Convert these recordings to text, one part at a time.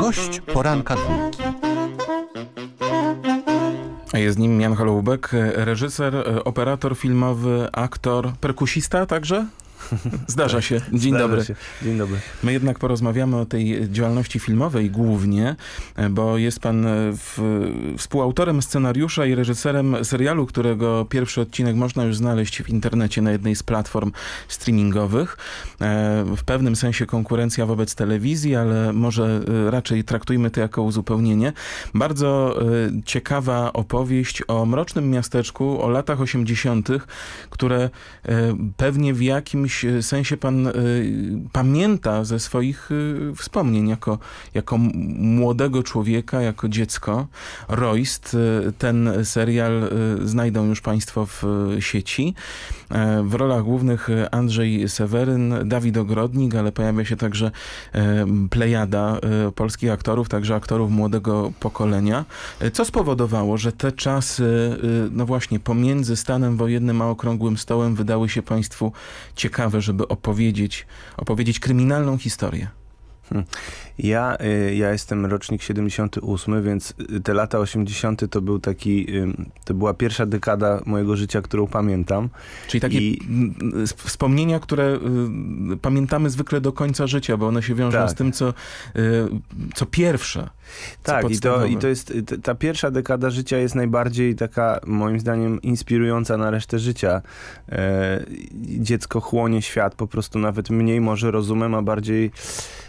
Gość poranka dwójki. Jest nim Jan Holoubek, reżyser, operator filmowy, aktor, perkusista także? Zdarza się. Dzień Zdarza dobry. Się. Dzień dobry. My jednak porozmawiamy o tej działalności filmowej głównie, bo jest pan e, w, współautorem scenariusza i reżyserem serialu, którego pierwszy odcinek można już znaleźć w internecie na jednej z platform streamingowych. E, w pewnym sensie konkurencja wobec telewizji, ale może e, raczej traktujmy to jako uzupełnienie. Bardzo ciekawa opowieść o mrocznym miasteczku, o latach 80., które pewnie w jakimś jakimś e, sensie pan e, pamięta ze swoich e, wspomnień jako, jako młodego człowieka, jako dziecko. Royst, ten serial znajdą już państwo w sieci. E, w rolach głównych e, Andrzej Seweryn, Dawid Ogrodnik, ale pojawia się także e, plejada polskich aktorów, także aktorów młodego pokolenia. Co spowodowało, że te czasy, no właśnie, pomiędzy stanem wojennym a okrągłym stołem wydały się państwu ciekawe, żeby opowiedzieć, opowiedzieć kryminalną historię? Hmm. Ja, y, ja jestem rocznik 78, więc y, te lata 80. to był taki, to była pierwsza dekada mojego życia, którą pamiętam. Czyli takie I... wspomnienia, które y, pamiętamy zwykle do końca życia, bo one się wiążą tak. z tym, co, co pierwsze. tak, i to, i to jest, ta pierwsza dekada życia jest najbardziej taka, moim zdaniem, inspirująca na resztę życia. Dziecko chłonie świat po prostu nawet mniej może rozumem, a bardziej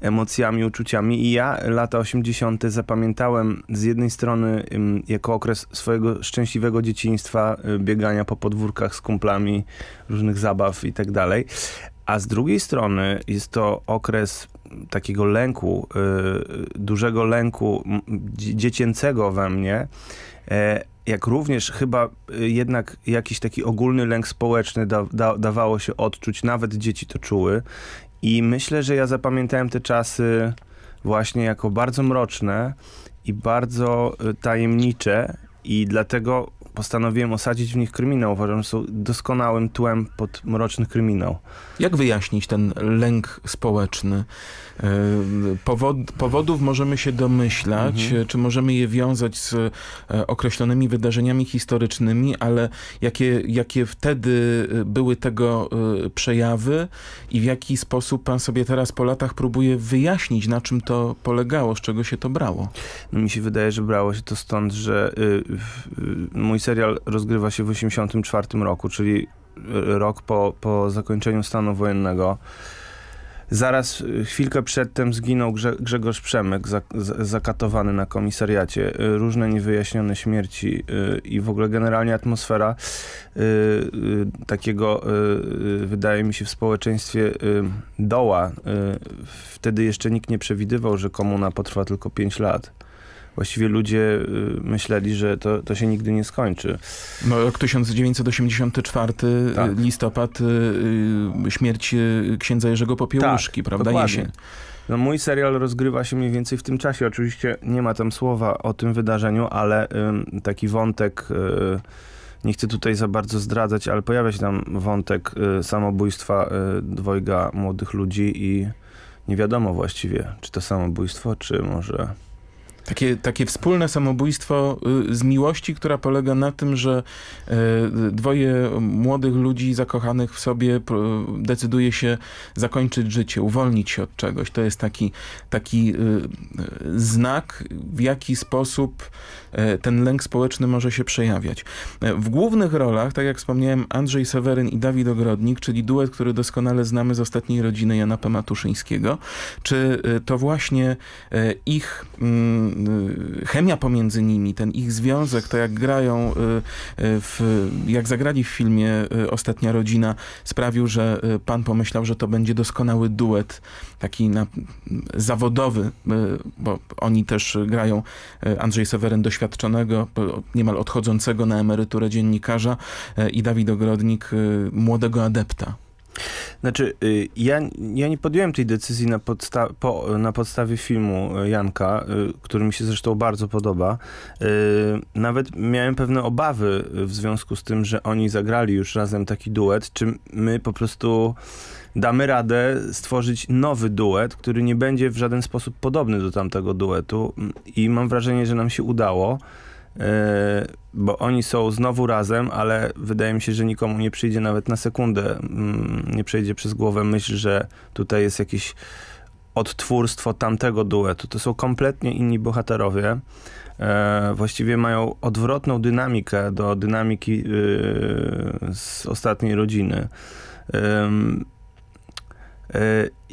emocjami, uczuciami uczuciami i ja lata 80. zapamiętałem z jednej strony jako okres swojego szczęśliwego dzieciństwa, y, biegania po podwórkach z kumplami, różnych zabaw i tak dalej, a z drugiej strony jest to okres takiego lęku, y, dużego lęku dziecięcego we mnie, e, jak również chyba y, jednak jakiś taki ogólny lęk społeczny da, da, dawało się odczuć, nawet dzieci to czuły. I myślę, że ja zapamiętałem te czasy właśnie jako bardzo mroczne i bardzo y, tajemnicze i dlatego postanowiłem osadzić w nich kryminał. Uważam, że są doskonałym tłem pod mroczny kryminał. Jak wyjaśnić ten lęk społeczny? E, powod, powodów możemy się domyślać, mhm. czy możemy je wiązać z e, określonymi wydarzeniami historycznymi, ale jakie, jakie wtedy e, były tego przejawy i w jaki sposób pan sobie teraz po latach próbuje wyjaśnić, na czym to polegało, z czego się to brało? No, mi się wydaje, że brało się to stąd, że y, y, mój serial rozgrywa się w 1984 roku, czyli e, rok po, po zakończeniu stanu wojennego. Zaraz e, chwilkę przedtem zginął Grze Grzegorz Przemek, za zakatowany na komisariacie. E, różne niewyjaśnione śmierci yy, i w ogóle generalnie atmosfera yy, yy, takiego, wydaje mi się, w społeczeństwie doła. Wtedy jeszcze nikt nie przewidywał, że komuna potrwa tylko 5 lat właściwie ludzie y, myśleli, że to, to się nigdy nie skończy. No rok 1984, y, tak. listopad, y, śmierć księdza Jerzego Popiełuszki, tak, prawda? Dokładnie. Jesień. No, mój serial rozgrywa się mniej więcej w tym czasie. Oczywiście nie ma tam słowa o tym wydarzeniu, ale y, taki wątek, y, nie chcę tutaj za bardzo zdradzać, ale pojawia się tam wątek y, samobójstwa dwojga młodych ludzi i nie wiadomo właściwie, czy to samobójstwo, czy może takie, takie wspólne samobójstwo y, z miłości, która polega na tym, że y, dwoje młodych ludzi zakochanych w sobie y, decyduje się zakończyć życie, uwolnić się od czegoś. To jest taki, taki znak, w jaki sposób ten lęk społeczny może się przejawiać. W głównych rolach, tak jak wspomniałem, Andrzej Seweryn i Dawid Ogrodnik, czyli duet, który doskonale znamy z ostatniej rodziny Jana Pematuszyńskiego, czy to właśnie ich mm, Y, chemia pomiędzy nimi, ten ich związek, to jak grają, y, y, w, jak zagrali w filmie Ostatnia Rodzina, sprawił, że pan pomyślał, że to będzie doskonały duet, taki na, zawodowy, bo oni też grają Andrzej Seweren doświadczonego, niemal odchodzącego na emeryturę dziennikarza i Dawid Ogrodnik młodego adepta. Znaczy, y, ja, ja nie podjąłem tej decyzji na, podsta po, na podstawie filmu y, Janka, y, który mi się zresztą bardzo podoba. Nawet miałem pewne obawy w związku z tym, że oni zagrali już razem taki duet, czy my po prostu damy radę stworzyć nowy duet, który nie będzie w żaden sposób podobny do tamtego duetu i mam wrażenie, że nam się udało. Yy, bo oni są znowu razem, ale wydaje mi się, że nikomu nie przyjdzie nawet na sekundę, mm, nie przejdzie przez głowę myśl, że tutaj jest jakiś odtwórstwo tamtego duetu. To są kompletnie inni bohaterowie. Yy, właściwie mają odwrotną dynamikę do dynamiki yy, z ostatniej rodziny.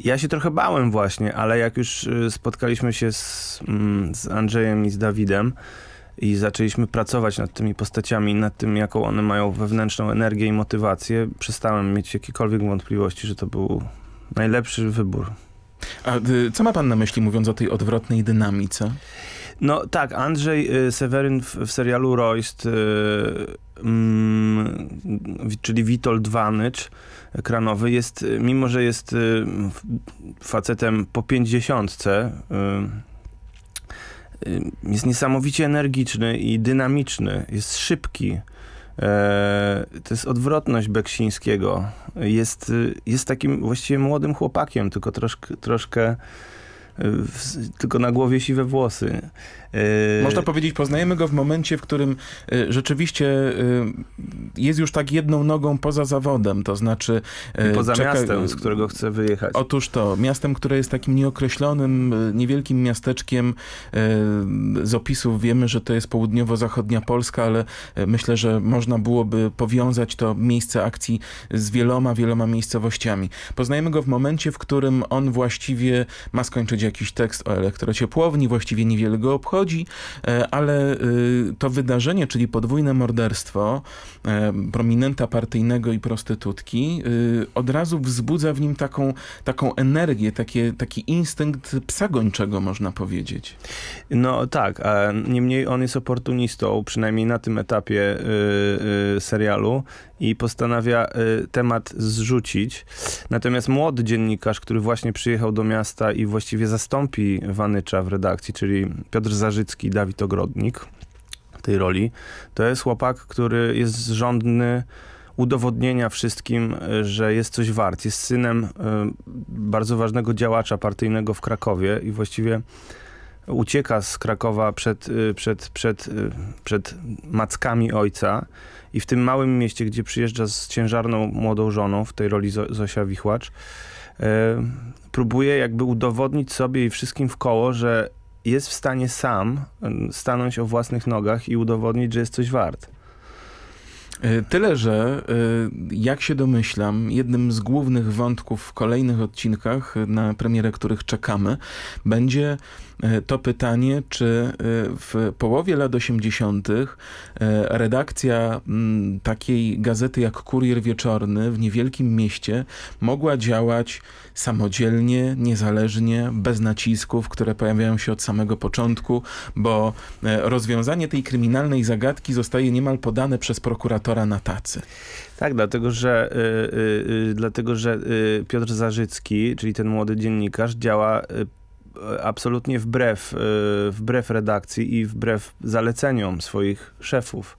ja się trochę bałem właśnie, ale jak już spotkaliśmy się z, mm, z Andrzejem i z Dawidem, i zaczęliśmy pracować nad tymi postaciami, nad tym, jaką one mają wewnętrzną energię i motywację, przestałem mieć jakiekolwiek wątpliwości, że to był najlepszy wybór. A y, co ma pan na myśli, mówiąc o tej odwrotnej dynamice? No tak, Andrzej y, Seweryn w, w, serialu Royst, y, mm, czyli Witold Wanycz, kranowy, jest, mimo że jest facetem po pięćdziesiątce, Y, jest niesamowicie energiczny i dynamiczny, jest szybki. E, to jest odwrotność Beksińskiego. Jest, y, jest takim właściwie młodym chłopakiem, tylko troszkę, troszkę tylko na głowie siwe włosy. E, można powiedzieć, poznajemy go w momencie, w którym e, rzeczywiście e, jest już tak jedną nogą poza zawodem, to znaczy... Poza czeka... miastem, z którego chce wyjechać. Otóż to, miastem, które jest takim nieokreślonym, niewielkim miasteczkiem. Z opisów wiemy, że to jest południowo-zachodnia Polska, ale myślę, że można byłoby powiązać to miejsce akcji z wieloma, wieloma miejscowościami. Poznajemy go w momencie, w którym on właściwie ma skończyć jakiś tekst o elektrociepłowni, właściwie niewiele go obchodzi, e, ale e, to wydarzenie, czyli podwójne morderstwo e, prominenta partyjnego i prostytutki, od razu wzbudza w nim taką, taką energię, takie, taki instynkt psagończego, można powiedzieć. No tak, a niemniej on jest oportunistą, przynajmniej na tym etapie serialu i postanawia temat zrzucić. Natomiast młody dziennikarz, który właśnie przyjechał do miasta i właściwie zastąpi Wanycza w redakcji, czyli Piotr Zarzycki, Dawid Ogrodnik tej roli, to jest chłopak, który jest żądny udowodnienia wszystkim, że jest coś wart. Jest synem e, bardzo ważnego działacza partyjnego w Krakowie i właściwie ucieka z Krakowa przed, e, przed, przed, e, przed mackami ojca i w tym małym mieście, gdzie przyjeżdża z ciężarną młodą żoną, w tej roli Zosia Wichłacz, E, próbuje jakby udowodnić sobie i wszystkim w koło, że jest w stanie sam stanąć o własnych nogach i udowodnić, że jest coś wart. E, tyle, że e, jak się domyślam, jednym z głównych wątków w kolejnych odcinkach, e, na premierę których czekamy, będzie to pytanie, czy w połowie lat 80. redakcja takiej gazety jak Kurier Wieczorny w niewielkim mieście mogła działać samodzielnie, niezależnie, bez nacisków, które pojawiają się od samego początku, bo rozwiązanie tej kryminalnej zagadki zostaje niemal podane przez prokuratora senatora na tacy. Tak, dlatego że, y, y, y dlatego, że y, Piotr Zarzycki, czyli ten młody dziennikarz, działa y, absolutnie wbrew, wbrew redakcji i wbrew zaleceniom swoich szefów.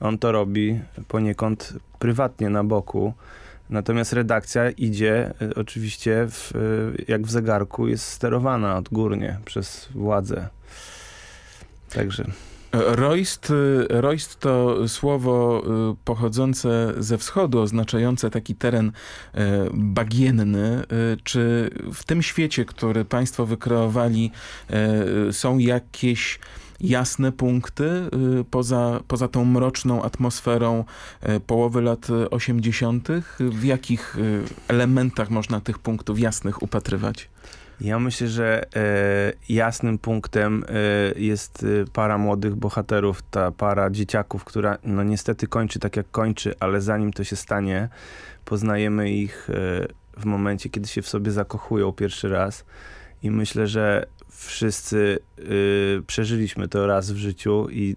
On to robi poniekąd prywatnie na boku. Natomiast redakcja idzie oczywiście w, jak w zegarku, jest sterowana odgórnie przez władzę. Także. Roist, roist to słowo y, pochodzące ze wschodu, oznaczające taki teren y, bagienny. Y, czy w tym świecie, który państwo wykreowali, są jakieś jasne punkty poza, poza tą mroczną atmosferą połowy lat 80.? W jakich elementach można tych punktów jasnych upatrywać? Ja myślę, że e, jasnym punktem e, jest e, para młodych bohaterów, ta para dzieciaków, która no niestety kończy tak jak kończy, ale zanim to się stanie, poznajemy ich w momencie, kiedy się w sobie zakochują pierwszy raz i myślę, że wszyscy przeżyliśmy to raz w życiu i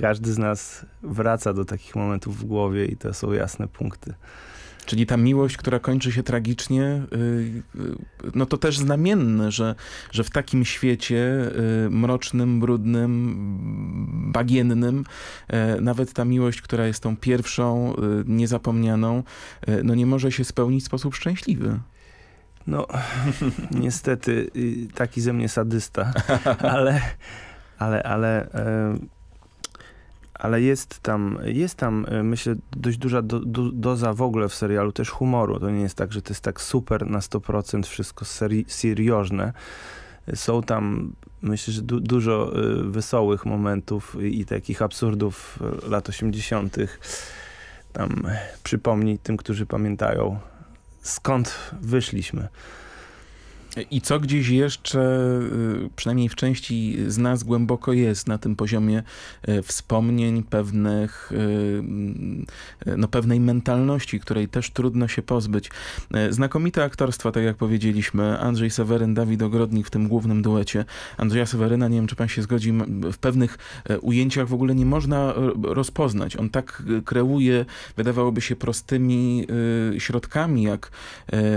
każdy z nas wraca do takich momentów w głowie i to są jasne punkty. Czyli ta miłość, która kończy się tragicznie, y, y, no to też znamienne, że, że w takim świecie y, mrocznym, brudnym, bagiennym, e, nawet ta miłość, która jest tą pierwszą, niezapomnianą, e, no nie może się spełnić w sposób szczęśliwy. No, niestety, taki ze mnie sadysta, ale, ale, ale ale jest tam, jest tam y, myślę, dość duża do, do, doza w ogóle w serialu też humoru. To nie jest tak, że to jest tak super na 100% wszystko seriożne. Są tam, myślę, że du, dużo y, wesołych momentów i, i takich absurdów y, lat 80. Tam przypomnij tym, którzy pamiętają, skąd wyszliśmy. I co gdzieś jeszcze, y, przynajmniej w części z nas głęboko jest na tym poziomie y, wspomnień, pewnych, y, no, pewnej mentalności, której też trudno się pozbyć. Znakomite aktorstwa, tak jak powiedzieliśmy, Andrzej Seweryn, Dawid Ogrodnik w tym głównym duecie. Andrzeja Seweryna, nie wiem czy pan się zgodzi, w pewnych ujęciach w ogóle nie można rozpoznać. On tak kreuje, wydawałoby się, prostymi środkami, jak,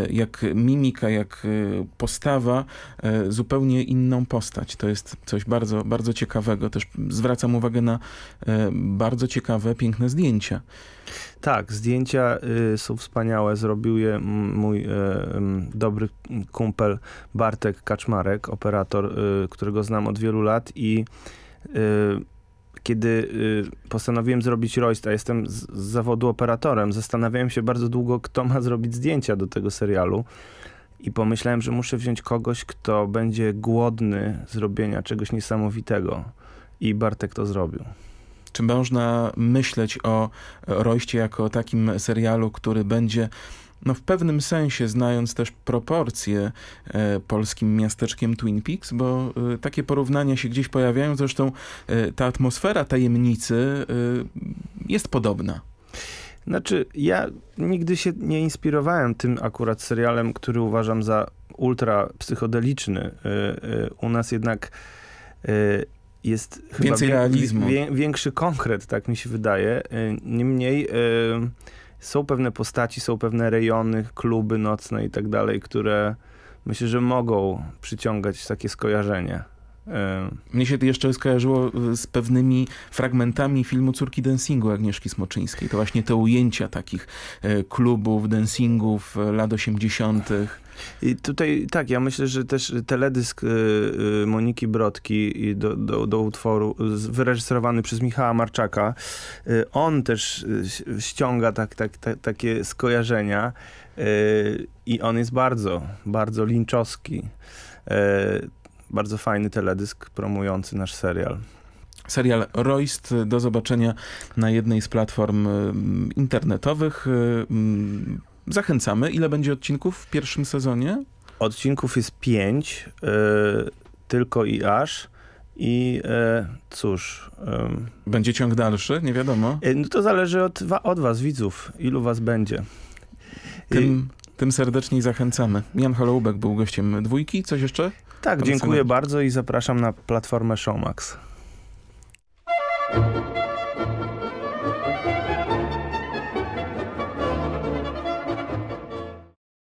jak mimika, jak postawa e, zupełnie inną postać. To jest coś bardzo, bardzo ciekawego. Też zwracam uwagę na e, bardzo ciekawe, piękne zdjęcia. Tak, zdjęcia y, są wspaniałe. Zrobił je mój e, dobry kumpel Bartek Kaczmarek, operator, y, którego znam od wielu lat i y, kiedy postanowiłem zrobić Royce, a jestem z zawodu operatorem, zastanawiałem się bardzo długo, kto ma zrobić zdjęcia do tego serialu i pomyślałem, że muszę wziąć kogoś, kto będzie głodny zrobienia czegoś niesamowitego. I Bartek to zrobił. Czy można myśleć o Royście jako o takim serialu, który będzie no w pewnym sensie, znając też proporcje e, polskim miasteczkiem Twin Peaks, bo e, takie porównania się gdzieś pojawiają, zresztą e, ta atmosfera tajemnicy e, jest podobna. Znaczy, ja nigdy się nie inspirowałem tym akurat serialem, który uważam za ultra psychodeliczny. Y, y, u nas jednak y, jest więcej chyba realizmu. większy konkret, tak mi się wydaje. Niemniej są pewne postaci, są pewne rejony, kluby nocne i tak dalej, które myślę, że mogą przyciągać takie skojarzenie. E, mnie się to jeszcze skojarzyło e, z pewnymi fragmentami filmu Córki dancingu Agnieszki Smoczyńskiej. To właśnie te ujęcia takich e, klubów, dancingów lat 80. I tutaj tak, ja myślę, że też teledysk Moniki Brodki do, do, do utworu wyreżyserowany przez Michała Marczaka, on też ściąga tak, tak, tak takie skojarzenia i on jest bardzo, bardzo linczowski bardzo fajny teledysk promujący nasz serial. Serial Royst do zobaczenia na jednej z platform mm, internetowych. Y, mm, zachęcamy. Ile będzie odcinków w pierwszym sezonie? Odcinków jest pięć, yy, tylko i aż. I e, cóż. będzie ciąg dalszy? Nie wiadomo. Y, no to zależy od, od was, widzów. Ilu was będzie. Tym tym serdecznie zachęcamy. Jan Holoubek był gościem dwójki. Coś jeszcze? Tak, dziękuję bardzo i zapraszam na platformę Showmax.